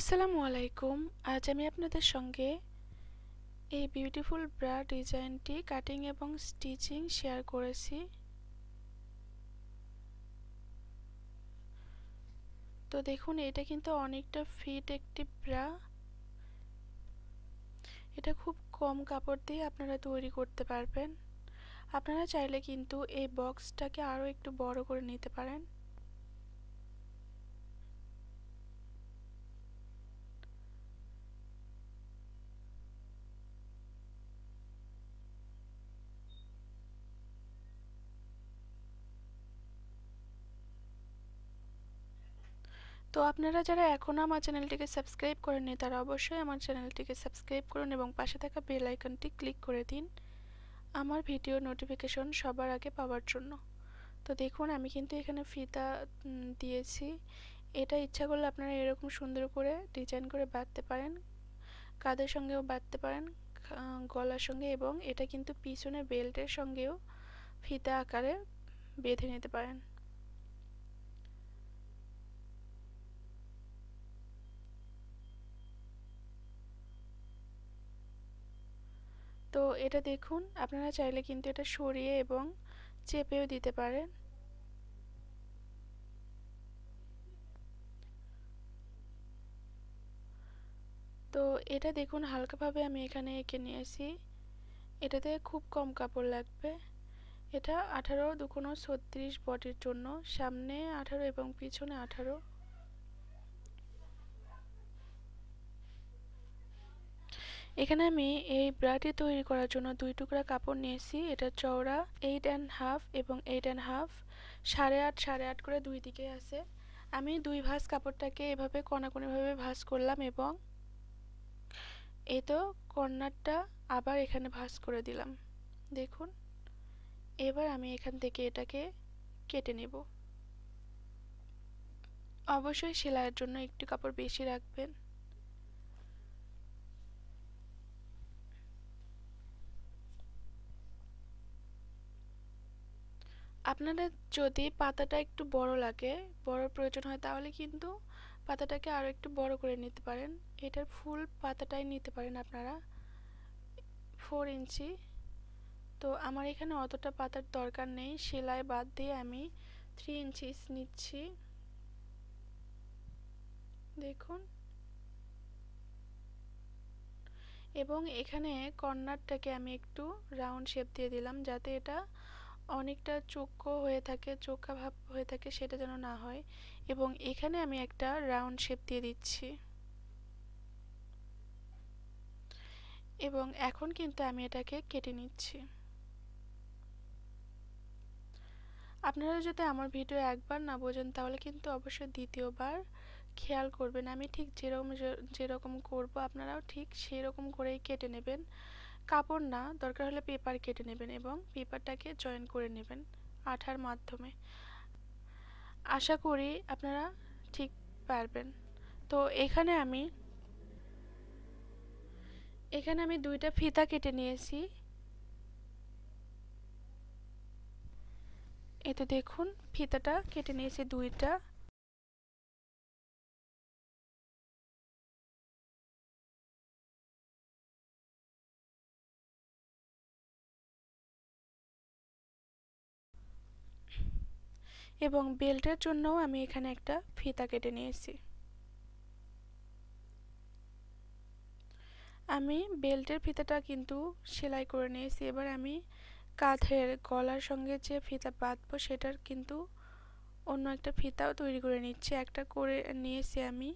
আসসালামু আলাইকুম আজ আমি আপনাদের সঙ্গে এই বিউটিফুল ব্রা ডিজাইনটি কাটিং এবং স্টিচিং শেয়ার করেছি তো দেখুন এটা কিন্তু অনেকটা ফিট একটি ব্রা এটা খুব কম কাপড় দিয়ে আপনারা তৈরি করতে পারবেন আপনারা চাইলে কিন্তু এই বক্সটাকে আরও একটু বড় করে নিতে পারেন তো আপনারা যারা এখনও আমার চ্যানেলটিকে সাবস্ক্রাইব করেননি তারা অবশ্যই আমার চ্যানেলটিকে সাবস্ক্রাইব করুন এবং পাশে থাকা বেল আইকনটি ক্লিক করে দিন আমার ভিডিও নোটিফিকেশন সবার আগে পাওয়ার জন্য তো দেখুন আমি কিন্তু এখানে ফিতা দিয়েছি এটা ইচ্ছা করলে আপনারা এরকম সুন্দর করে ডিজাইন করে বাঁধতে পারেন কাঁধের সঙ্গেও বাঁধতে পারেন গলার সঙ্গে এবং এটা কিন্তু পিছনে বেল্টের সঙ্গেও ফিতা আকারে বেঁধে নিতে পারেন তো এটা দেখুন আপনারা চাইলে কিন্তু এটা সরিয়ে এবং চেপেও দিতে পারেন তো এটা দেখুন হালকাভাবে আমি এখানে এঁকে নিয়েছি এটাতে খুব কম কাপড় লাগবে এটা আঠারো দুকোনো ছত্রিশ বটির জন্য সামনে আঠারো এবং পিছনে আঠারো এখানে আমি এই ব্রাটি তৈরি করার জন্য দুই টুকরা কাপড় নিয়েছি এটা চওড়া এইট অ্যান্ড হাফ এবং এইট অ্যান্ড হাফ সাড়ে আট সাড়ে আট করে দুই দিকে আছে আমি দুই ভাঁজ কাপড়টাকে এভাবে কণাকণিভাবে ভাঁজ করলাম এবং এই তো কর্নারটা আবার এখানে ভাঁজ করে দিলাম দেখুন এবার আমি এখান থেকে এটাকে কেটে নেব অবশ্যই সেলাইয়ের জন্য একটু কাপড় বেশি রাখবেন আপনাদের যদি পাতাটা একটু বড় লাগে বড় প্রয়োজন হয় তাহলে কিন্তু পাতাটাকে আরও একটু বড় করে নিতে পারেন এটার ফুল পাতাটাই নিতে পারেন আপনারা ফোর ইঞ্চি তো আমার এখানে অতটা পাতার দরকার নেই সেলাই বাদ দিয়ে আমি থ্রি ইঞ্চিস নিচ্ছি দেখুন এবং এখানে কর্নারটাকে আমি একটু রাউন্ড শেপ দিয়ে দিলাম যাতে এটা অনেকটা চোখ হয়ে থাকে চোখা ভাব হয়ে থাকে সেটা যেন না হয় এবং এখানে আমি একটা রাউন্ড শেপ দিয়ে দিচ্ছি এবং এখন কিন্তু আমি এটাকে কেটে নিচ্ছি আপনারা যদি আমার ভিডিও একবার না বোঝেন তাহলে কিন্তু অবশ্যই দ্বিতীয়বার খেয়াল করবেন আমি ঠিক যেরকম যেরকম করব আপনারাও ঠিক সেরকম করেই কেটে নেবেন কাপড় না দরকার হলে পেপার কেটে নেবেন এবং পেপারটাকে জয়েন করে নেবেন আঠার মাধ্যমে আশা করি আপনারা ঠিক পারবেন তো এখানে আমি এখানে আমি দুইটা ফিতা কেটে নিয়েছি এতে দেখুন ফিতাটা কেটে নিয়েছি দুইটা এবং বেল্টের জন্যও আমি এখানে একটা ফিতা কেটে নিয়েছি আমি বেল্টের ফিতাটা কিন্তু সেলাই করে নিয়েছি এবার আমি কাঁধের গলার সঙ্গে যে ফিতা বাঁধবো সেটার কিন্তু অন্য একটা ফিতাও তৈরি করে নিচ্ছি একটা করে নিয়েছি আমি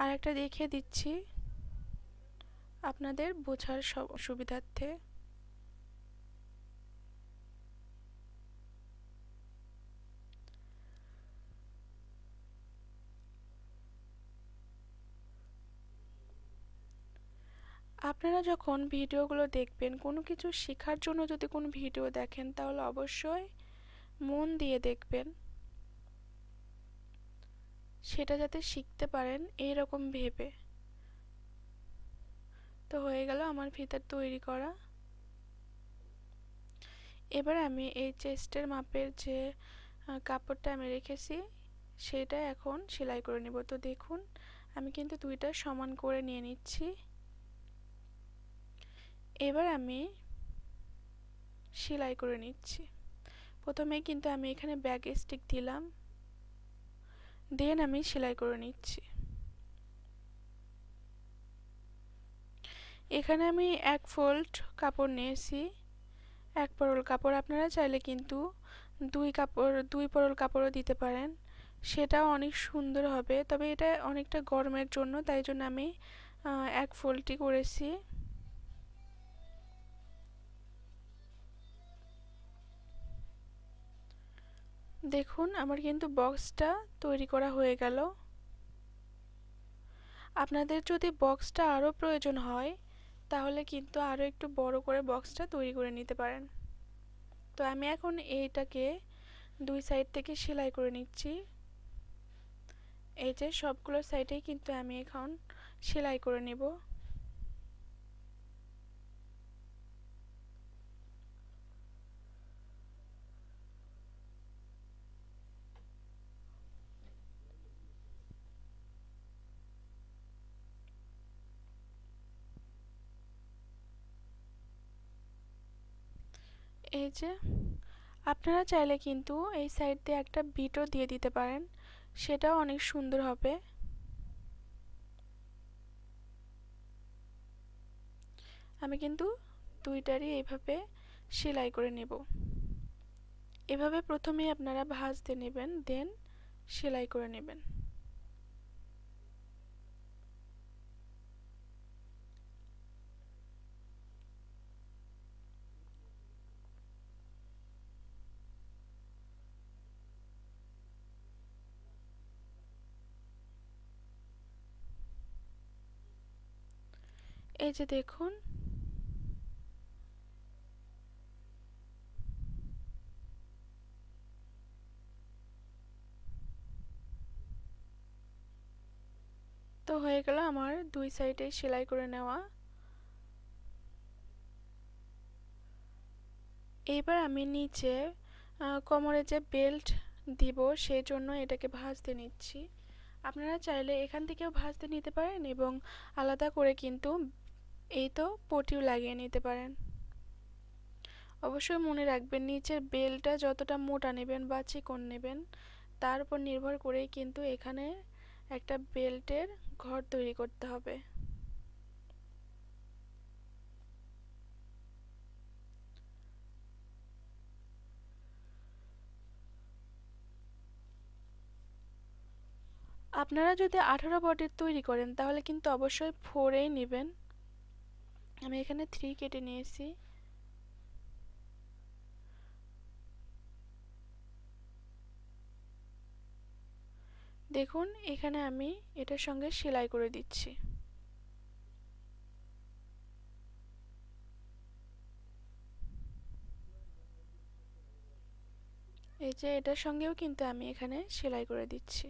আর একটা দেখিয়ে দিচ্ছি আপনাদের বোঝার সুবিধার্থে আপনারা যখন ভিডিওগুলো দেখবেন কোনো কিছু শেখার জন্য যদি কোনো ভিডিও দেখেন তাহলে অবশ্যই মন দিয়ে দেখবেন সেটা যাতে শিখতে পারেন এই রকম ভেবে তো হয়ে গেল আমার ফিতার তৈরি করা এবার আমি এই চেস্টের মাপের যে কাপড়টা আমি রেখেছি সেটা এখন সেলাই করে নেব তো দেখুন আমি কিন্তু দুইটা সমান করে নিয়ে নিচ্ছি এবার আমি সেলাই করে নিচ্ছি প্রথমে কিন্তু আমি এখানে ব্যাগ স্টিক দিলাম দেন আমি সেলাই করে নিচ্ছি এখানে আমি এক ফোল্ড কাপড় নিয়েছি এক পরল কাপড় আপনারা চাইলে কিন্তু দুই কাপড় দুই পরল কাপড়ও দিতে পারেন সেটাও অনেক সুন্দর হবে তবে এটা অনেকটা গরমের জন্য তাই জন্য আমি এক ফোল্ডটি করেছি দেখুন আমার কিন্তু বক্সটা তৈরি করা হয়ে গেল আপনাদের যদি বক্সটা আরও প্রয়োজন হয় তাহলে কিন্তু আরও একটু বড় করে বক্সটা তৈরি করে নিতে পারেন তো আমি এখন এইটাকে দুই সাইড থেকে সেলাই করে নিচ্ছি এই যে সবগুলো সাইডেই কিন্তু আমি এখন সেলাই করে নেবো এই যে আপনারা চাইলে কিন্তু এই সাইড দিয়ে একটা বিটও দিয়ে দিতে পারেন সেটাও অনেক সুন্দর হবে আমি কিন্তু দুইটারই এইভাবে সেলাই করে নেব এভাবে প্রথমে আপনারা ভাজতে নেবেন দেন সেলাই করে নেবেন এই যে দেখুন তো হয়ে গেল আমার দুই সাইডে সেলাই করে নেওয়া এবার আমি নিচে কোমরে যে বেল্ট দিব সেই জন্য এটাকে ভাঁজতে নিচ্ছি আপনারা চাইলে এখান থেকেও ভাঁজতে নিতে পারেন এবং আলাদা করে কিন্তু এই তো পটিও লাগিয়ে নিতে পারেন অবশ্যই মনে রাখবেন নিচের বেলটা যতটা মোটা নেবেন বা চিকন নেবেন তার উপর নির্ভর করেই কিন্তু এখানে একটা বেল্টের ঘর তৈরি করতে হবে আপনারা যদি আঠারো বডির তৈরি করেন তাহলে কিন্তু অবশ্যই ফোরেই নেবেন আমি এখানে থ্রি কেটে নিয়েছি দেখুন এখানে আমি এটার সঙ্গে সেলাই করে দিচ্ছি এই যে এটার সঙ্গেও কিন্তু আমি এখানে সেলাই করে দিচ্ছি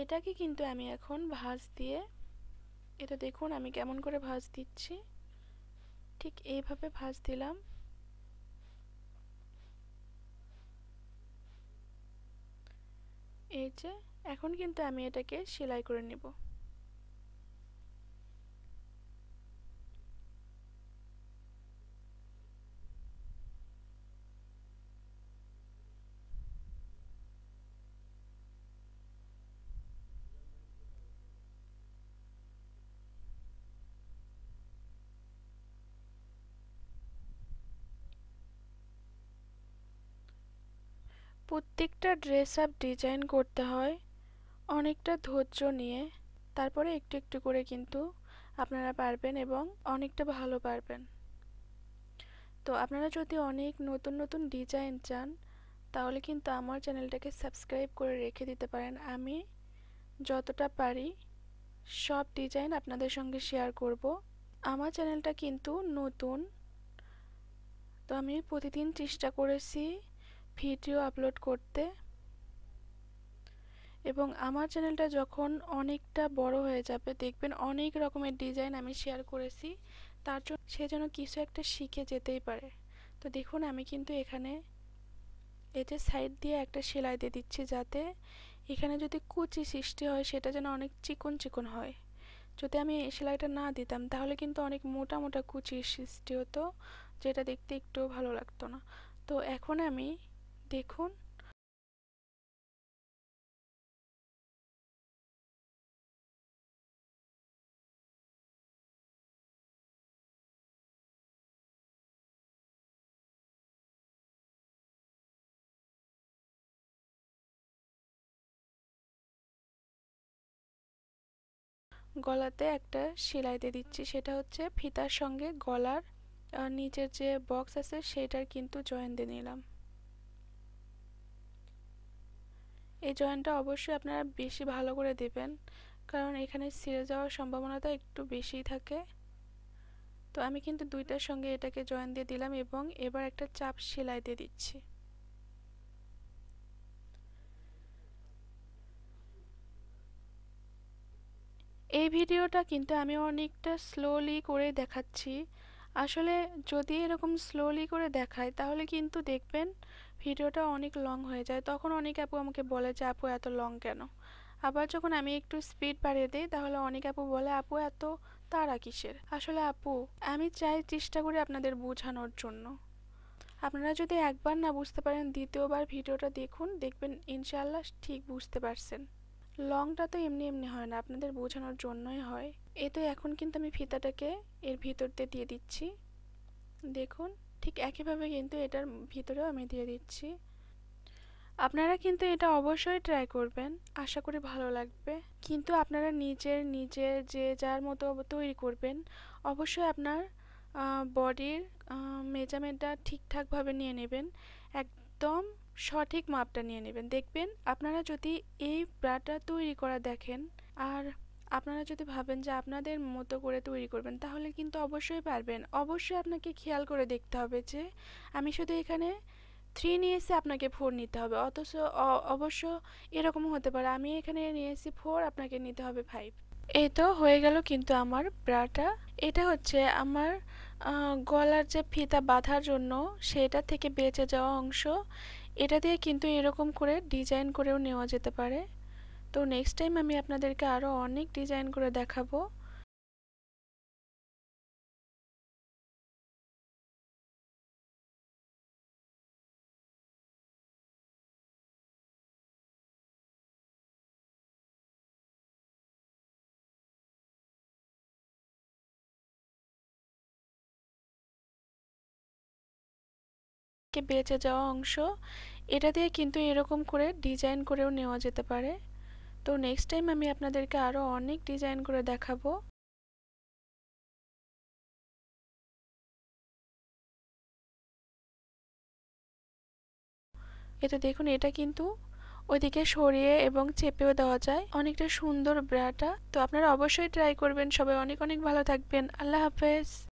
এটাকে কিন্তু আমি এখন ভাঁজ দিয়ে এটা দেখুন আমি কেমন করে ভাঁজ দিচ্ছি ঠিক এইভাবে ভাঁজ দিলাম এই যে এখন কিন্তু আমি এটাকে সেলাই করে নেব প্রত্যেকটা ড্রেস আপ ডিজাইন করতে হয় অনেকটা ধৈর্য নিয়ে তারপরে একটু একটু করে কিন্তু আপনারা পারবেন এবং অনেকটা ভালো পারবেন তো আপনারা যদি অনেক নতুন নতুন ডিজাইন চান তাহলে কিন্তু আমার চ্যানেলটাকে সাবস্ক্রাইব করে রেখে দিতে পারেন আমি যতটা পারি সব ডিজাইন আপনাদের সঙ্গে শেয়ার করব আমার চ্যানেলটা কিন্তু নতুন তো আমি প্রতিদিন চেষ্টা করেছি ভিডিও আপলোড করতে এবং আমার চ্যানেলটা যখন অনেকটা বড় হয়ে যাবে দেখবেন অনেক রকমের ডিজাইন আমি শেয়ার করেছি তার জন্য সে যেন কিছু একটা শিখে যেতেই পারে তো দেখুন আমি কিন্তু এখানে এতে সাইড দিয়ে একটা সেলাই দিয়ে দিচ্ছি যাতে এখানে যদি কুচি সৃষ্টি হয় সেটা যেন অনেক চিকন চিকন হয় যদি আমি এই সেলাইটা না দিতাম তাহলে কিন্তু অনেক মোটা মোটা কুচির সৃষ্টি হতো যেটা দেখতে একটু ভালো লাগতো না তো এখন আমি দেখুন গলাতে একটা সেলাই দিয়ে দিচ্ছি সেটা হচ্ছে ফিতার সঙ্গে গলার নিচের যে বক্স আছে সেটার কিন্তু জয়েন দিয়ে নিলাম এই জয়েন্টটা অবশ্যই আপনারা বেশি ভালো করে দেবেন কারণ এখানে ছিঁড়ে যাওয়ার সম্ভাবনাটা একটু বেশি থাকে তো আমি কিন্তু দুইটার সঙ্গে এটাকে জয়েন দিয়ে দিলাম এবং এবার একটা চাপ সেলাই দিয়ে দিচ্ছি এই ভিডিওটা কিন্তু আমি অনেকটা স্লোলি করে দেখাচ্ছি আসলে যদি এরকম স্লোলি করে দেখায় তাহলে কিন্তু দেখবেন ভিডিওটা অনেক লং হয়ে যায় তখন অনেক আপু আমাকে বলে যে আপু এত লং কেন আবার যখন আমি একটু স্পিড বাড়িয়ে দিই তাহলে অনেক আপু বলে আপু এত তারা কিসের আসলে আপু আমি চাই চেষ্টা করি আপনাদের বোঝানোর জন্য আপনারা যদি একবার না বুঝতে পারেন দ্বিতীয়বার ভিডিওটা দেখুন দেখবেন ইনশাল্লাহ ঠিক বুঝতে পারছেন লংটা তো এমনি এমনি হয় না আপনাদের বোঝানোর জন্যই হয় এ তো এখন কিন্তু আমি ফিতাটাকে এর ভিতর দিয়ে দিচ্ছি দেখুন ঠিক একইভাবে কিন্তু এটার ভিতরেও আমি দিয়ে দিচ্ছি আপনারা কিন্তু এটা অবশ্যই ট্রাই করবেন আশা করি ভালো লাগবে কিন্তু আপনারা নিজের নিজের যে যার মতো তৈরি করবেন অবশ্যই আপনার বডির মেজারমেন্টটা ঠিকঠাকভাবে নিয়ে নেবেন একদম সঠিক মাপটা নিয়ে নেবেন দেখবেন আপনারা যদি এই ব্রাটা তৈরি করা দেখেন আর আপনারা যদি ভাবেন যে আপনাদের মতো করে তৈরি করবেন তাহলে কিন্তু অবশ্যই পারবেন অবশ্যই আপনাকে খেয়াল করে দেখতে হবে যে আমি শুধু এখানে থ্রি এসে আপনাকে ফোর নিতে হবে অথচ অবশ্য এরকম হতে পারে আমি এখানে নিয়ে এসে ফোর আপনাকে নিতে হবে ফাইভ এই তো হয়ে গেল কিন্তু আমার ব্রাটা এটা হচ্ছে আমার গলার যে ফিতা বাঁধার জন্য সেটা থেকে বেঁচে যাওয়া অংশ এটা দিয়ে কিন্তু এরকম করে ডিজাইন করেও নেওয়া যেতে পারে তো নেক্সট টাইম আমি আপনাদেরকে আরও অনেক ডিজাইন করে দেখাবো বেঁচে যাওয়া অংশ এটা দিয়ে কিন্তু এরকম করে ডিজাইন করেও নেওয়া যেতে পারে তো নেক্সট টাইম আমি আপনাদেরকে আরও অনেক ডিজাইন করে দেখাবো এতে দেখুন এটা কিন্তু ওইদিকে সরিয়ে এবং চেপেও দেওয়া যায় অনেকটা সুন্দর ব্রাটা তো আপনারা অবশ্যই ট্রাই করবেন সবাই অনেক অনেক ভালো থাকবেন আল্লাহ হাফেজ